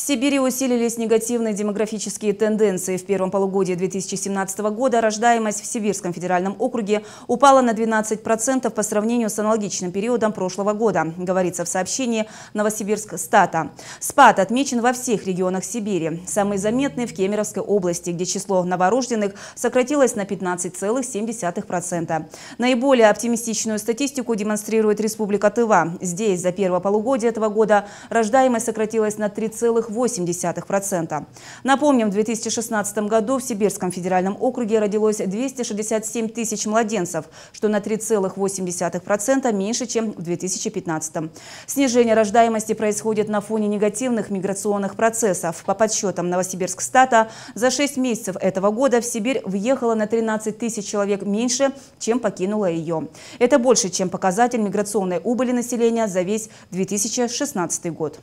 В Сибири усилились негативные демографические тенденции. В первом полугодии 2017 года рождаемость в Сибирском федеральном округе упала на 12% по сравнению с аналогичным периодом прошлого года, говорится в сообщении Новосибирск стата. Спад отмечен во всех регионах Сибири. Самый заметный в Кемеровской области, где число новорожденных сократилось на 15,7%. Наиболее оптимистичную статистику демонстрирует Республика Тыва. Здесь за первое полугодие этого года рождаемость сократилась на 3,8%. 0,8%. Напомним, в 2016 году в Сибирском федеральном округе родилось 267 тысяч младенцев, что на 3,8% меньше, чем в 2015. Снижение рождаемости происходит на фоне негативных миграционных процессов. По подсчетам Новосибирск-Стата, за 6 месяцев этого года в Сибирь въехало на 13 тысяч человек меньше, чем покинуло ее. Это больше, чем показатель миграционной убыли населения за весь 2016 год.